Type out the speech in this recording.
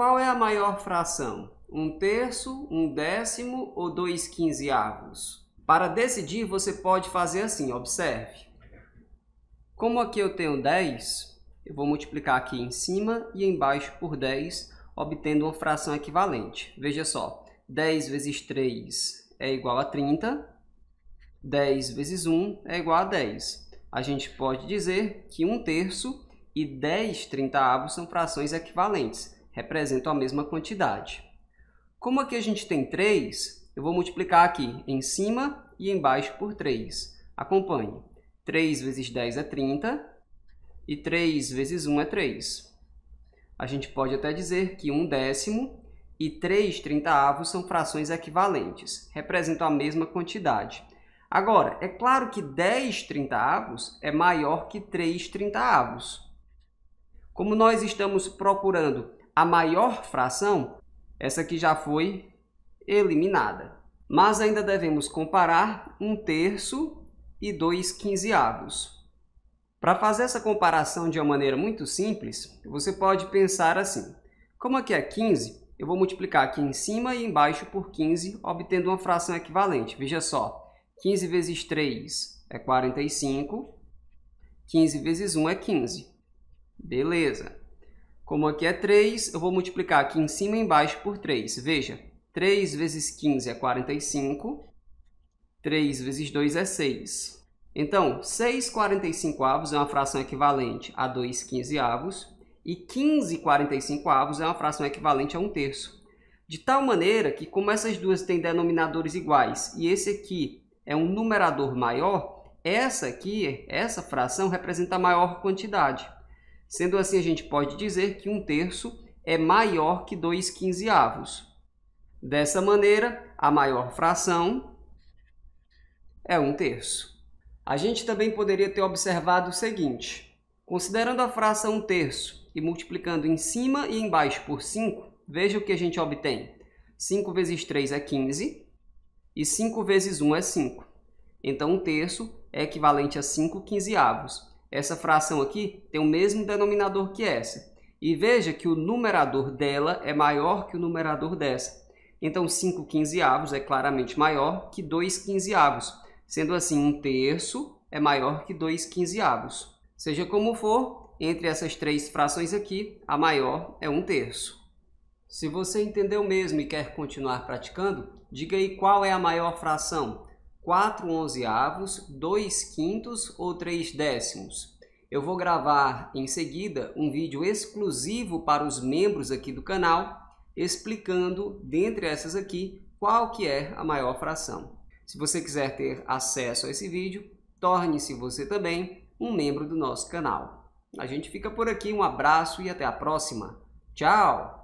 Qual é a maior fração? Um terço, um décimo ou dois quinzeavos? Para decidir, você pode fazer assim, observe. Como aqui eu tenho 10, eu vou multiplicar aqui em cima e embaixo por 10, obtendo uma fração equivalente. Veja só, 10 vezes 3 é igual a 30, 10 vezes 1 é igual a 10. A gente pode dizer que 1 terço e 10 trintaavos são frações equivalentes representam a mesma quantidade. Como aqui a gente tem 3, eu vou multiplicar aqui em cima e embaixo por 3. Acompanhe. 3 vezes 10 é 30 e 3 vezes 1 é 3. A gente pode até dizer que 1 décimo e 3 trintaavos são frações equivalentes, representam a mesma quantidade. Agora, é claro que 10 trintaavos é maior que 3 trintaavos. Como nós estamos procurando a maior fração, essa aqui já foi eliminada. Mas ainda devemos comparar 1 terço e 2 quinzeavos. Para fazer essa comparação de uma maneira muito simples, você pode pensar assim. Como aqui é 15, eu vou multiplicar aqui em cima e embaixo por 15, obtendo uma fração equivalente. Veja só, 15 vezes 3 é 45, 15 vezes 1 é 15. Beleza. Como aqui é 3, eu vou multiplicar aqui em cima e embaixo por 3. Veja, 3 vezes 15 é 45, 3 vezes 2 é 6. Então, 6 45 avos é uma fração equivalente a 2 15 avos e 15 45 avos é uma fração equivalente a 1 terço. De tal maneira que, como essas duas têm denominadores iguais e esse aqui é um numerador maior, essa aqui, essa fração, representa a maior quantidade. Sendo assim, a gente pode dizer que um terço é maior que 2 quinzeavos. Dessa maneira, a maior fração é um terço. A gente também poderia ter observado o seguinte. Considerando a fração um terço e multiplicando em cima e embaixo por 5, veja o que a gente obtém. 5 vezes 3 é 15 e 5 vezes 1 é 5. Então, um terço é equivalente a 5 quinzeavos. Essa fração aqui tem o mesmo denominador que essa. E veja que o numerador dela é maior que o numerador dessa. Então, 5 quinzeavos é claramente maior que 2 quinzeavos. Sendo assim, um terço é maior que 2 quinzeavos. Seja como for, entre essas três frações aqui, a maior é um terço. Se você entendeu mesmo e quer continuar praticando, diga aí qual é a maior fração. 4 onzeavos, 2 quintos ou 3 décimos. Eu vou gravar em seguida um vídeo exclusivo para os membros aqui do canal, explicando, dentre essas aqui, qual que é a maior fração. Se você quiser ter acesso a esse vídeo, torne-se você também um membro do nosso canal. A gente fica por aqui, um abraço e até a próxima. Tchau!